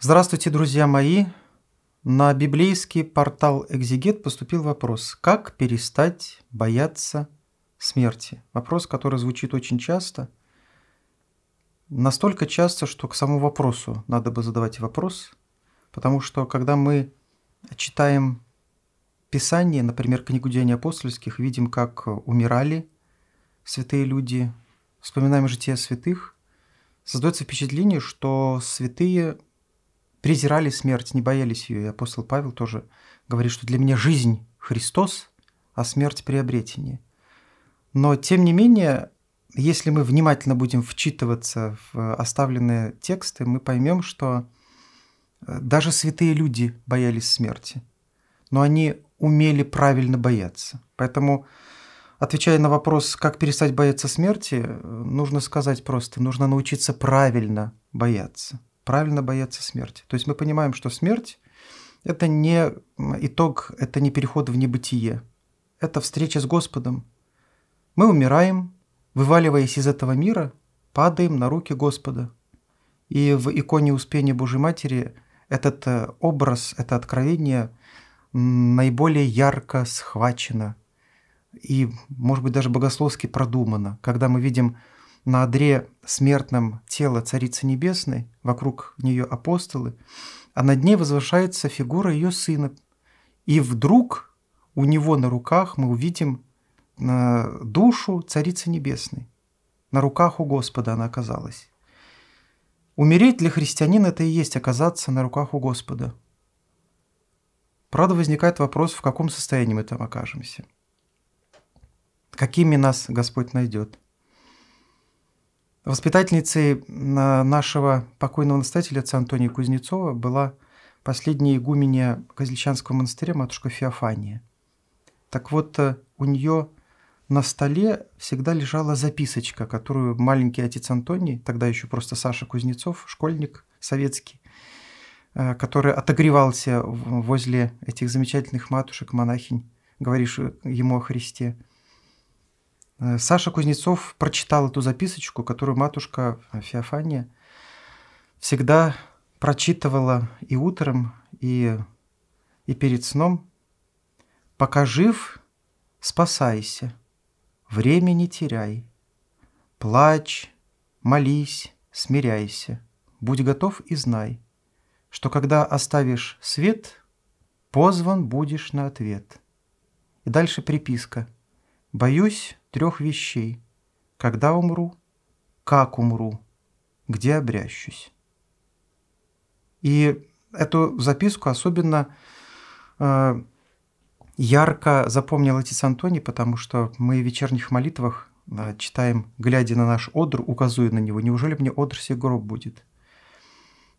Здравствуйте, друзья мои! На библейский портал «Экзигет» поступил вопрос, как перестать бояться смерти? Вопрос, который звучит очень часто. Настолько часто, что к самому вопросу надо бы задавать вопрос, потому что когда мы читаем Писание, например, книгу Деяний апостольских, видим, как умирали святые люди, вспоминаем жития святых, создается впечатление, что святые презирали смерть, не боялись ее. И апостол Павел тоже говорит, что для меня жизнь Христос, а смерть приобретение. Но, тем не менее, если мы внимательно будем вчитываться в оставленные тексты, мы поймем, что э, даже святые люди боялись смерти, но они умели правильно бояться. Поэтому, отвечая на вопрос, как перестать бояться смерти, э, нужно сказать просто, нужно научиться правильно бояться правильно бояться смерти. То есть мы понимаем, что смерть – это не итог, это не переход в небытие. Это встреча с Господом. Мы умираем, вываливаясь из этого мира, падаем на руки Господа. И в иконе Успения Божьей Матери этот э, образ, это откровение наиболее ярко схвачено и, может быть, даже богословски продумано, когда мы видим на одре смертном тело Царицы Небесной, вокруг нее апостолы, а над ней возвышается фигура ее сына. И вдруг у него на руках мы увидим э, душу Царицы Небесной. На руках у Господа она оказалась. Умереть для христианина – это и есть оказаться на руках у Господа. Правда, возникает вопрос, в каком состоянии мы там окажемся. Какими нас Господь найдет – Воспитательницей э, нашего покойного настоятеля отца Антония Кузнецова была последняя игуменья Козельчанского монастыря матушка Феофания. Так вот, э, у нее на столе всегда лежала записочка, которую маленький отец Антоний, тогда еще просто Саша Кузнецов, школьник советский, э, который отогревался возле этих замечательных матушек, монахинь, говоришь ему о Христе – Э, Саша Кузнецов прочитал эту записочку, которую матушка э, Феофания всегда прочитывала и утром, и, и перед сном. «Пока жив, спасайся, время не теряй, плачь, молись, смиряйся, будь готов и знай, что когда оставишь свет, позван будешь на ответ». И дальше приписка. «Боюсь, трех вещей. Когда умру, как умру, где обрящусь. И эту записку особенно э, ярко запомнил отец Антоний, потому что мы в вечерних молитвах э, читаем, глядя на наш одр, указуя на него, неужели мне одр сей гроб будет?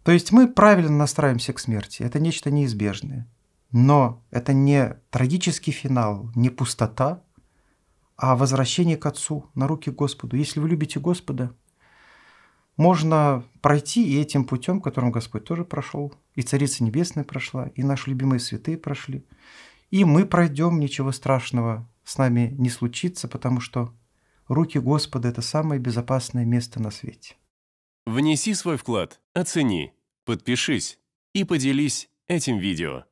То есть мы правильно настраиваемся к смерти, это нечто неизбежное. Но это не трагический финал, не пустота, а возвращение к Отцу, на руки Господу. Если вы любите Господа, можно пройти и этим путем, которым Господь тоже прошел, и Царица Небесная прошла, и наши любимые святые прошли. И мы пройдем, ничего страшного с нами не случится, потому что руки Господа – это самое безопасное место на свете. Внеси свой вклад, оцени, подпишись и поделись этим видео.